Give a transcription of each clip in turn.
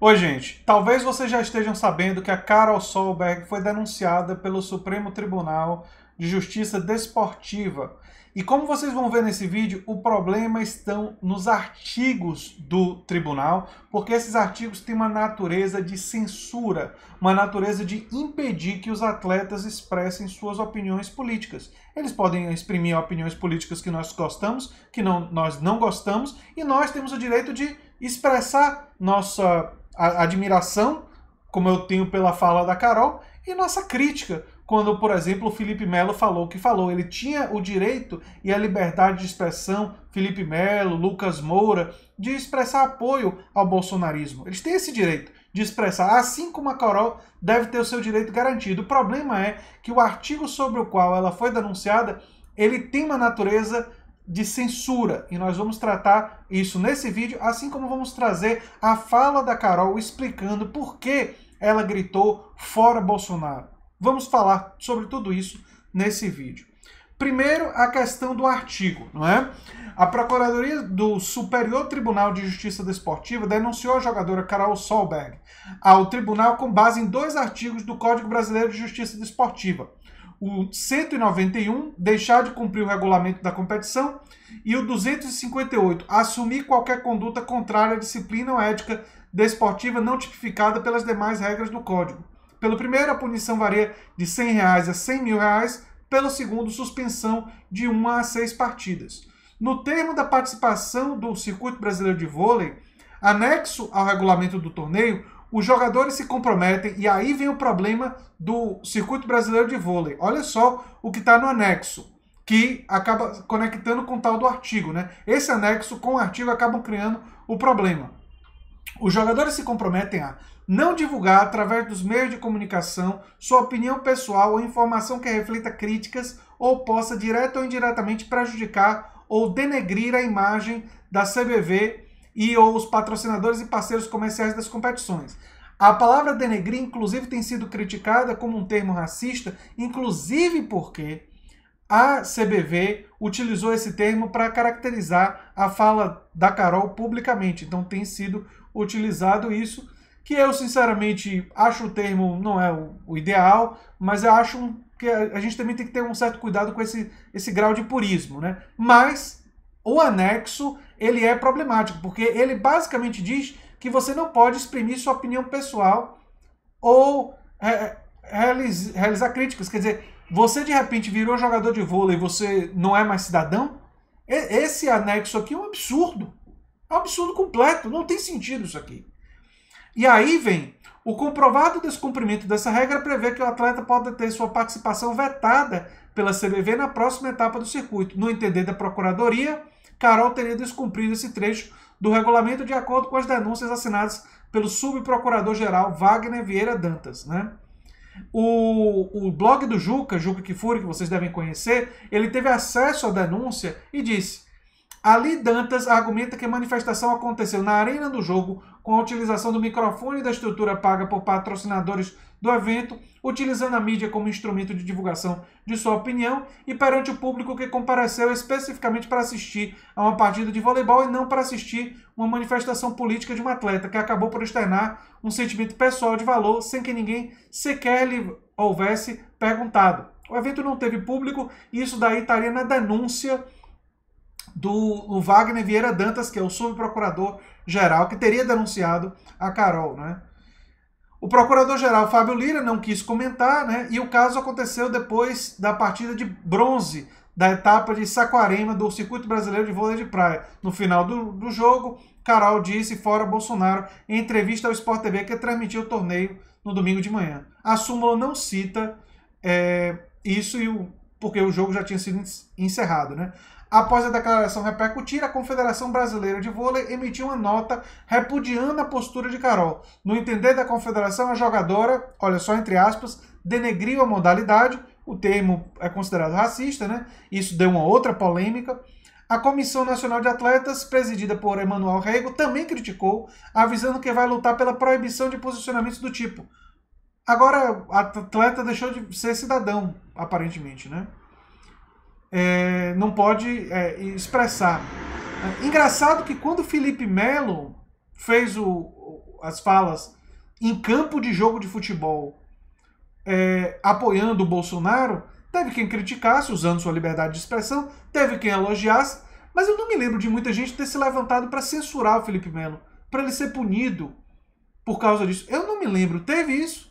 Oi, gente. Talvez vocês já estejam sabendo que a Carol Solberg foi denunciada pelo Supremo Tribunal de Justiça Desportiva. E como vocês vão ver nesse vídeo, o problema estão nos artigos do tribunal, porque esses artigos têm uma natureza de censura, uma natureza de impedir que os atletas expressem suas opiniões políticas. Eles podem exprimir opiniões políticas que nós gostamos, que não, nós não gostamos, e nós temos o direito de expressar nossa a admiração, como eu tenho pela fala da Carol, e nossa crítica, quando, por exemplo, o Felipe Melo falou o que falou. Ele tinha o direito e a liberdade de expressão, Felipe Melo, Lucas Moura, de expressar apoio ao bolsonarismo. Eles têm esse direito de expressar, assim como a Carol deve ter o seu direito garantido. O problema é que o artigo sobre o qual ela foi denunciada, ele tem uma natureza de censura. E nós vamos tratar isso nesse vídeo, assim como vamos trazer a fala da Carol explicando por que ela gritou fora Bolsonaro. Vamos falar sobre tudo isso nesse vídeo. Primeiro, a questão do artigo, não é? A Procuradoria do Superior Tribunal de Justiça Desportiva denunciou a jogadora Carol Solberg ao tribunal com base em dois artigos do Código Brasileiro de Justiça Desportiva o 191 deixar de cumprir o regulamento da competição e o 258 assumir qualquer conduta contrária à disciplina ou ética desportiva não tipificada pelas demais regras do código. Pelo primeiro, a punição varia de R$ 100 reais a R$ 100 mil, reais, pelo segundo, suspensão de uma a seis partidas. No termo da participação do Circuito Brasileiro de Vôlei, anexo ao regulamento do torneio, os jogadores se comprometem e aí vem o problema do circuito brasileiro de vôlei. Olha só o que está no anexo, que acaba conectando com o tal do artigo, né? Esse anexo com o artigo acabam criando o problema. Os jogadores se comprometem a não divulgar através dos meios de comunicação sua opinião pessoal ou informação que reflita críticas ou possa direta ou indiretamente prejudicar ou denegrir a imagem da CBV e ou os patrocinadores e parceiros comerciais das competições. A palavra denegrir, inclusive, tem sido criticada como um termo racista, inclusive porque a CBV utilizou esse termo para caracterizar a fala da Carol publicamente. Então tem sido utilizado isso, que eu sinceramente acho o termo não é o ideal, mas eu acho que a gente também tem que ter um certo cuidado com esse, esse grau de purismo, né? Mas o anexo ele é problemático, porque ele basicamente diz que você não pode exprimir sua opinião pessoal ou é, realizar críticas. Quer dizer, você de repente virou jogador de vôlei e você não é mais cidadão? Esse anexo aqui é um absurdo. É um absurdo completo. Não tem sentido isso aqui. E aí vem o comprovado descumprimento dessa regra prevê que o atleta pode ter sua participação vetada pela CBV na próxima etapa do circuito. No entender da Procuradoria, Carol teria descumprido esse trecho do regulamento de acordo com as denúncias assinadas pelo subprocurador-geral Wagner Vieira Dantas, né? O, o blog do Juca, Juca Kifuri, que vocês devem conhecer, ele teve acesso à denúncia e disse: Ali Dantas argumenta que a manifestação aconteceu na arena do jogo com a utilização do microfone da estrutura paga por patrocinadores do evento, utilizando a mídia como instrumento de divulgação de sua opinião e perante o público que compareceu especificamente para assistir a uma partida de voleibol e não para assistir uma manifestação política de um atleta que acabou por externar um sentimento pessoal de valor sem que ninguém sequer lhe houvesse perguntado. O evento não teve público e isso daí estaria na denúncia do Wagner Vieira Dantas, que é o subprocurador-geral, que teria denunciado a Carol, né? O procurador-geral Fábio Lira não quis comentar, né? E o caso aconteceu depois da partida de bronze da etapa de Saquarema do Circuito Brasileiro de Vôlei de Praia. No final do, do jogo, Carol disse fora Bolsonaro em entrevista ao Sport TV que transmitiu o torneio no domingo de manhã. A súmula não cita é, isso e o, porque o jogo já tinha sido encerrado, né? Após a declaração repercutir, a Confederação Brasileira de Vôlei emitiu uma nota repudiando a postura de Carol. No entender da Confederação, a jogadora, olha só entre aspas, denegriu a modalidade, o termo é considerado racista, né? Isso deu uma outra polêmica. A Comissão Nacional de Atletas, presidida por Emanuel Rego, também criticou, avisando que vai lutar pela proibição de posicionamentos do tipo. Agora, a atleta deixou de ser cidadão, aparentemente, né? é, não pode é, expressar. É, engraçado que quando Felipe Melo fez o, as falas em campo de jogo de futebol é, apoiando o Bolsonaro, teve quem criticasse, usando sua liberdade de expressão, teve quem elogiasse, mas eu não me lembro de muita gente ter se levantado para censurar o Felipe Melo, para ele ser punido por causa disso. Eu não me lembro, teve isso?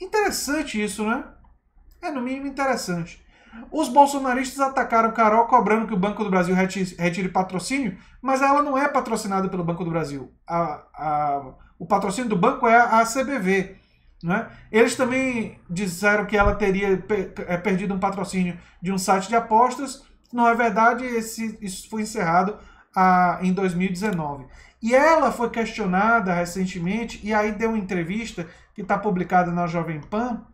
Interessante isso, né? É no mínimo interessante. Os bolsonaristas atacaram Carol cobrando que o Banco do Brasil retire patrocínio, mas ela não é patrocinada pelo Banco do Brasil. A, a, o patrocínio do banco é a CBV. Né? Eles também disseram que ela teria é, perdido um patrocínio de um site de apostas. Não é verdade, esse, isso foi encerrado a, em 2019. E ela foi questionada recentemente, e aí deu uma entrevista que está publicada na Jovem Pan,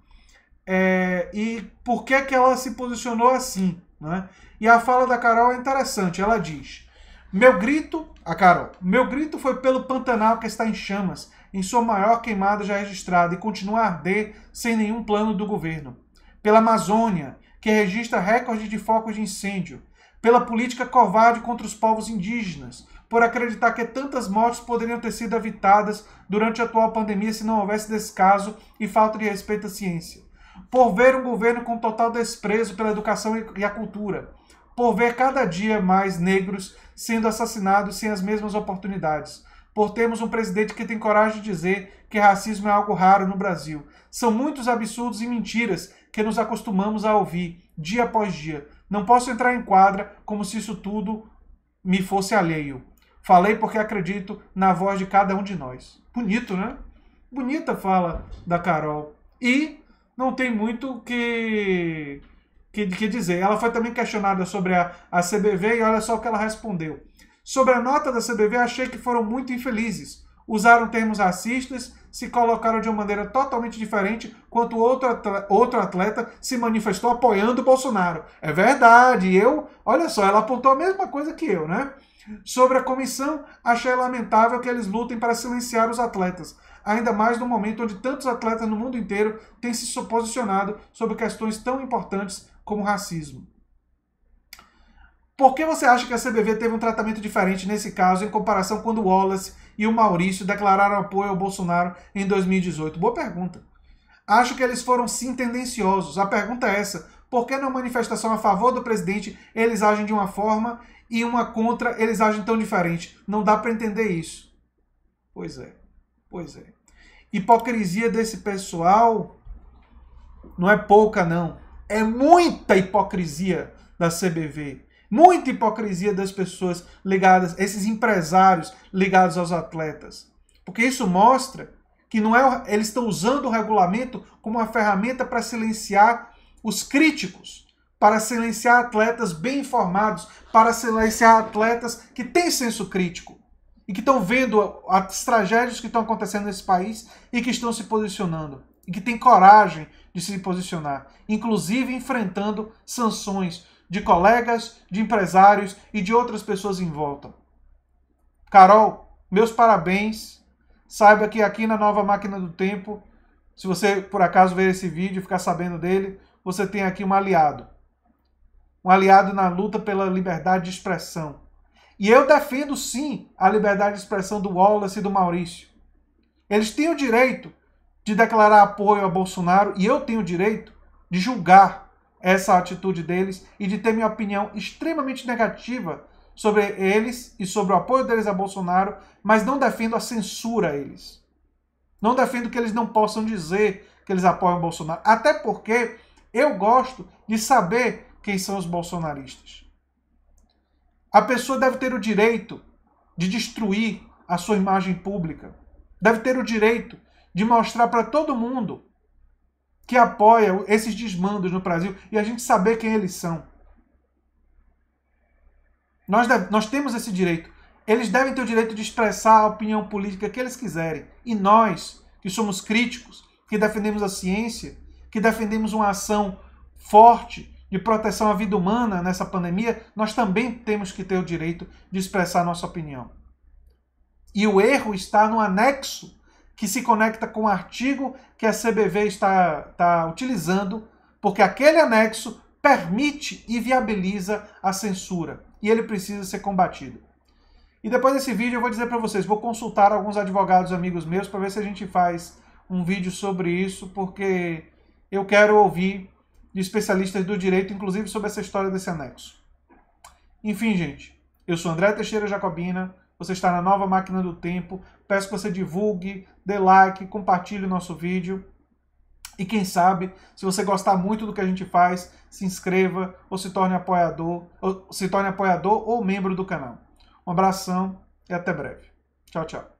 é, e por que, que ela se posicionou assim. Né? E a fala da Carol é interessante. Ela diz: Meu grito, a Carol, meu grito foi pelo Pantanal que está em chamas, em sua maior queimada já registrada, e continua a arder sem nenhum plano do governo. Pela Amazônia, que registra recordes de focos de incêndio. Pela política covarde contra os povos indígenas, por acreditar que tantas mortes poderiam ter sido evitadas durante a atual pandemia se não houvesse descaso e falta de respeito à ciência por ver um governo com total desprezo pela educação e a cultura, por ver cada dia mais negros sendo assassinados sem as mesmas oportunidades, por termos um presidente que tem coragem de dizer que racismo é algo raro no Brasil. São muitos absurdos e mentiras que nos acostumamos a ouvir dia após dia. Não posso entrar em quadra como se isso tudo me fosse alheio. Falei porque acredito na voz de cada um de nós. Bonito, né? Bonita fala da Carol. E não tem muito que, que, que dizer. Ela foi também questionada sobre a, a CBV e olha só o que ela respondeu. Sobre a nota da CBV, achei que foram muito infelizes. Usaram termos racistas, se colocaram de uma maneira totalmente diferente quanto outro atleta, outro atleta se manifestou apoiando o Bolsonaro. É verdade, eu, olha só, ela apontou a mesma coisa que eu, né? Sobre a comissão, achei lamentável que eles lutem para silenciar os atletas, ainda mais no momento onde tantos atletas no mundo inteiro têm se posicionado sobre questões tão importantes como racismo. Por que você acha que a CBV teve um tratamento diferente nesse caso em comparação quando Wallace e o Maurício declararam apoio ao Bolsonaro em 2018? Boa pergunta. Acho que eles foram sim tendenciosos. A pergunta é essa: porque na manifestação a favor do presidente eles agem de uma forma e uma contra eles agem tão diferente. Não dá para entender isso. Pois é, pois é. Hipocrisia desse pessoal não é pouca, não. É muita hipocrisia da CBV. Muita hipocrisia das pessoas ligadas, esses empresários ligados aos atletas. Porque isso mostra que não é, eles estão usando o regulamento como uma ferramenta para silenciar os críticos, para silenciar atletas bem informados, para silenciar atletas que têm senso crítico e que estão vendo as tragédias que estão acontecendo nesse país e que estão se posicionando e que têm coragem de se posicionar, inclusive enfrentando sanções de colegas, de empresários e de outras pessoas em volta. Carol, meus parabéns. Saiba que aqui na Nova Máquina do Tempo, se você por acaso ver esse vídeo e ficar sabendo dele, você tem aqui um aliado. Um aliado na luta pela liberdade de expressão. E eu defendo sim a liberdade de expressão do Wallace e do Maurício. Eles têm o direito de declarar apoio a Bolsonaro e eu tenho o direito de julgar essa atitude deles e de ter minha opinião extremamente negativa sobre eles e sobre o apoio deles a Bolsonaro, mas não defendo a censura a eles. Não defendo que eles não possam dizer que eles apoiam Bolsonaro, até porque eu gosto de saber quem são os bolsonaristas. A pessoa deve ter o direito de destruir a sua imagem pública. Deve ter o direito de mostrar para todo mundo que apoia esses desmandos no Brasil e a gente saber quem eles são. Nós, deve, nós temos esse direito. Eles devem ter o direito de expressar a opinião política que eles quiserem. E nós, que somos críticos, que defendemos a ciência, que defendemos uma ação forte de proteção à vida humana nessa pandemia, nós também temos que ter o direito de expressar nossa opinião. E o erro está no anexo que se conecta com o artigo que a CBV está, está utilizando, porque aquele anexo permite e viabiliza a censura. E ele precisa ser combatido. E depois desse vídeo eu vou dizer para vocês, vou consultar alguns advogados amigos meus para ver se a gente faz um vídeo sobre isso, porque eu quero ouvir de especialistas do direito, inclusive sobre essa história desse anexo. Enfim, gente, eu sou André Teixeira Jacobina, você está na nova máquina do tempo. Peço que você divulgue, dê like, compartilhe o nosso vídeo. E quem sabe, se você gostar muito do que a gente faz, se inscreva ou se torne apoiador, ou se torne apoiador ou membro do canal. Um abração e até breve. Tchau, tchau.